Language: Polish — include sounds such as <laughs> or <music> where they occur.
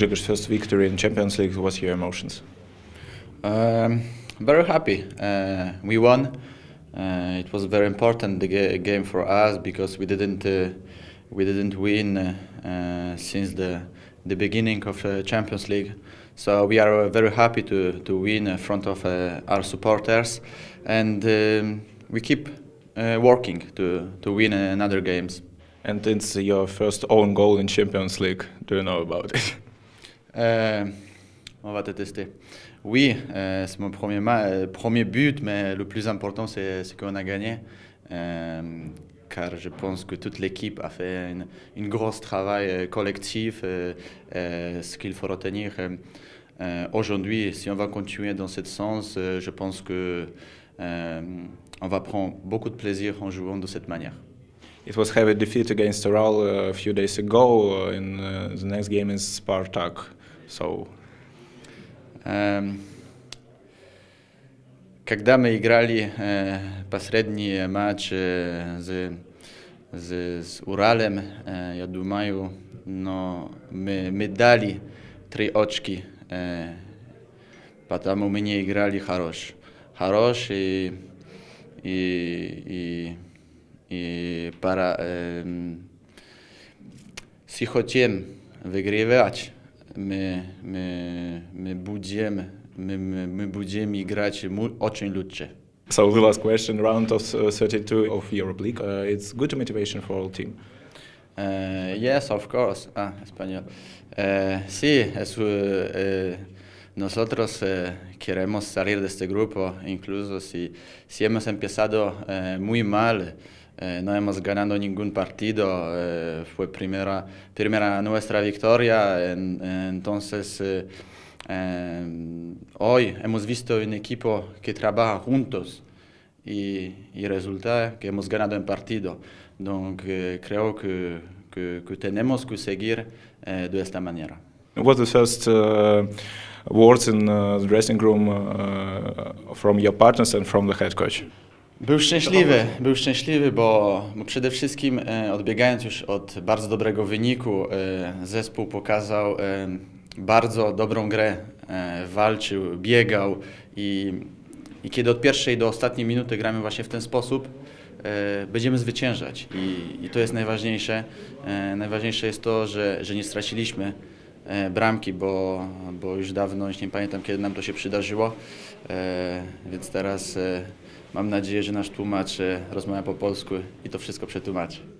Jager's first victory in Champions League. What's your emotions? Um, very happy. Uh, we won. Uh, it was very important the ga game for us because we didn't uh, we didn't win uh, uh, since the the beginning of the uh, Champions League. So we are very happy to to win in front of our supporters, and um, we keep working to to win another games. And it's your first own goal in Champions League. Do you know about it? <laughs> Euh, on va te tester. Oui, euh, c'est mon premier, euh, premier but, mais le plus important, c'est ce qu'on a gagné. car je pense que toute l'équipe a fait un une grosse travail collectif. ce qu'il faut retenir aujourd'hui, si on va continuer dans ce sens, je pense que on va prendre beaucoup de plaisir en jouant de cette manière. It was heavy defeat against Ural uh, a few days ago. Uh, in uh, the next game is Spartak. So, когда мы играли последний матч с, с, с Уралем, я думаю, но мы, мы дали три очки, потому мы не играли хорош. Хорош и, и, и, и пора, э, если хотим выигрывать, my, my, my będziemy, my, my, my będziemy grać очень лучше. So the last question, round of 32 uh, of Europe League. Uh, it's good motivation for all team. Uh, yes, of course. Ah, español. Uh, sí, es, uh, uh nosotros uh, queremos salir de este grupo, incluso si, si hemos empezado muy mal. Eh, no hemos ganado ningún partido, eh, fue primera, primera nuestra victoria, entonces eh, em, hoy hemos visto un equipo que trabaja juntos y, y resulta que hemos ganado un partido, donc creo que, tenemos que seguir de esta manera. What the first uh, words in uh, the dressing room uh, from your partners and from the head coach? Był szczęśliwy, był szczęśliwy, bo, przede wszystkim e, odbiegając już od bardzo dobrego wyniku, e, zespół pokazał e, bardzo dobrą grę. walczył, biegał i, i kiedy od pierwszej do ostatniej minuty gramy właśnie w ten sposób, będziemy zwyciężać i, i to jest najważniejsze. najważniejsze jest to, że, że nie straciliśmy E, bramki, bo, bo już dawno, już nie pamiętam kiedy nam to się przydarzyło, e, więc teraz e, mam nadzieję, że nasz tłumacz rozmawia po polsku i to wszystko przetłumaczy.